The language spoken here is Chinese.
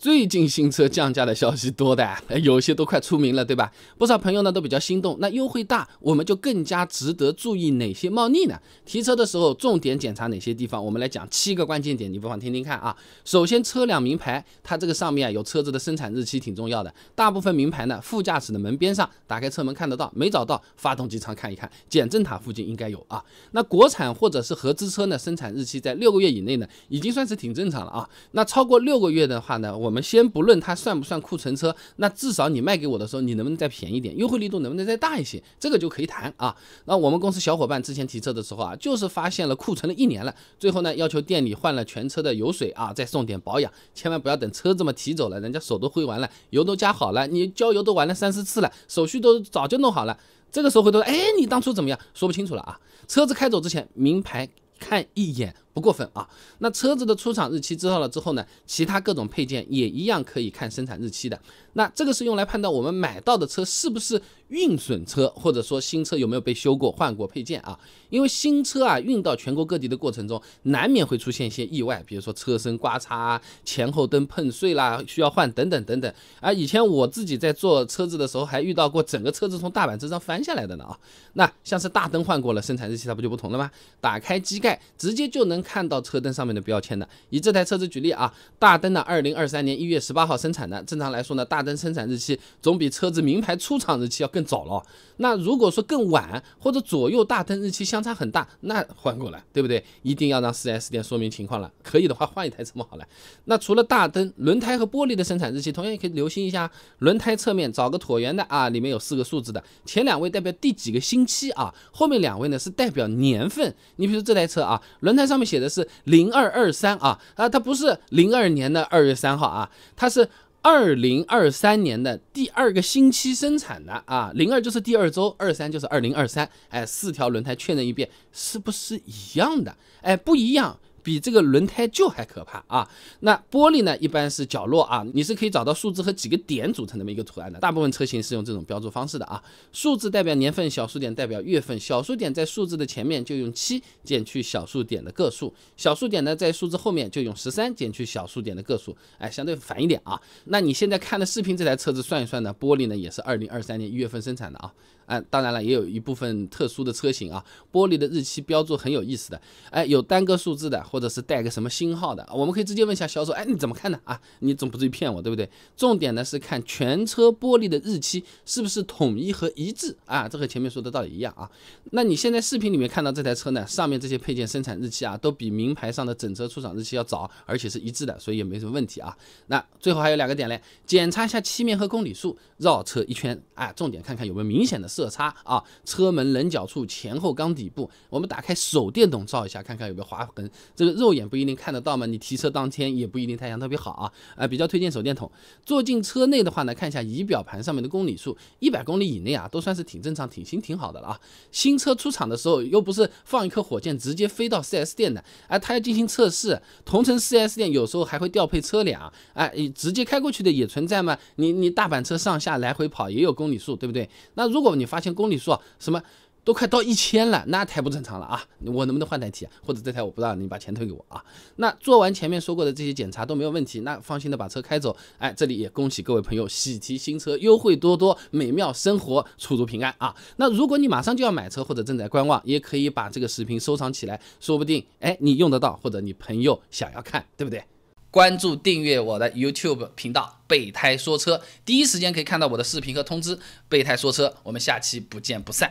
最近新车降价的消息多的，有些都快出名了，对吧？不少朋友呢都比较心动。那优惠大，我们就更加值得注意哪些猫腻呢？提车的时候重点检查哪些地方？我们来讲七个关键点，你不妨听听看啊。首先，车辆名牌，它这个上面啊有车子的生产日期，挺重要的。大部分名牌呢，副驾驶的门边上，打开车门看得到，没找到，发动机舱看一看，减震塔附近应该有啊。那国产或者是合资车呢，生产日期在六个月以内呢，已经算是挺正常了啊。那超过六个月的话呢，我。我们先不论它算不算库存车，那至少你卖给我的时候，你能不能再便宜点，优惠力度能不能再大一些，这个就可以谈啊。那我们公司小伙伴之前提车的时候啊，就是发现了库存了一年了，最后呢要求店里换了全车的油水啊，再送点保养，千万不要等车这么提走了，人家手都挥完了，油都加好了，你交油都完了三四次了，手续都早就弄好了，这个时候回头，哎，你当初怎么样？说不清楚了啊，车子开走之前，明牌。看一眼不过分啊。那车子的出厂日期知道了之后呢，其他各种配件也一样可以看生产日期的。那这个是用来判断我们买到的车是不是。运损车或者说新车有没有被修过、换过配件啊？因为新车啊运到全国各地的过程中，难免会出现一些意外，比如说车身刮擦、前后灯碰碎啦，需要换等等等等。啊，以前我自己在做车子的时候还遇到过整个车子从大板车上翻下来的呢啊。那像是大灯换过了，生产日期它不就不同了吗？打开机盖，直接就能看到车灯上面的标签的。以这台车子举例啊，大灯呢，二零二三年一月十八号生产的。正常来说呢，大灯生产日期总比车子名牌出厂日期要更。更早了，那如果说更晚或者左右大灯日期相差很大，那换过来，对不对？一定要让四 S 店说明情况了。可以的话，换一台车么好了？那除了大灯、轮胎和玻璃的生产日期，同样也可以留心一下轮胎侧面，找个椭圆的啊，里面有四个数字的，前两位代表第几个星期啊，后面两位呢是代表年份。你比如这台车啊，轮胎上面写的是零二二三啊，啊，它不是零二年的二月三号啊，它是。二零二三年的第二个星期生产的啊，零二就是第二周，二三就是二零二三，哎，四条轮胎确认一遍是不是一样的？哎，不一样。比这个轮胎旧还可怕啊！那玻璃呢？一般是角落啊，你是可以找到数字和几个点组成那么一个图案的。大部分车型是用这种标注方式的啊。数字代表年份，小数点代表月份，小数点在数字的前面就用七减去小数点的个数，小数点呢在数字后面就用十三减去小数点的个数。哎，相对烦一点啊。那你现在看的视频，这台车子算一算呢，玻璃呢也是二零二三年一月份生产的啊。哎，当然了，也有一部分特殊的车型啊，玻璃的日期标注很有意思的。哎，有单个数字的或。或者是带个什么星号的，我们可以直接问一下销售，哎，你怎么看的啊？你总不至于骗我对不对？重点呢是看全车玻璃的日期是不是统一和一致啊？这和前面说的道理一样啊。那你现在视频里面看到这台车呢，上面这些配件生产日期啊，都比名牌上的整车出厂日期要早，而且是一致的，所以也没什么问题啊。那最后还有两个点嘞，检查一下漆面和公里数，绕车一圈啊，重点看看有没有明显的色差啊。车门棱角处、前后缸底部，我们打开手电筒照一下，看看有没有划痕。这肉眼不一定看得到嘛，你提车当天也不一定太阳特别好啊，啊，比较推荐手电筒。坐进车内的话呢，看一下仪表盘上面的公里数，一百公里以内啊，都算是挺正常、挺新、挺好的了啊。新车出厂的时候又不是放一颗火箭直接飞到 4S 店的，哎，它要进行测试。同城 4S 店有时候还会调配车辆，哎，直接开过去的也存在嘛。你你大板车上下来回跑也有公里数，对不对？那如果你发现公里数什么？都快到一千了，那太不正常了啊！我能不能换台车？或者这台我不知道，你把钱退给我啊？那做完前面说过的这些检查都没有问题，那放心的把车开走。哎，这里也恭喜各位朋友喜提新车，优惠多多，美妙生活出入平安啊！那如果你马上就要买车，或者正在观望，也可以把这个视频收藏起来，说不定哎你用得到，或者你朋友想要看，对不对？关注订阅我的 YouTube 频道备胎说车，第一时间可以看到我的视频和通知。备胎说车，我们下期不见不散。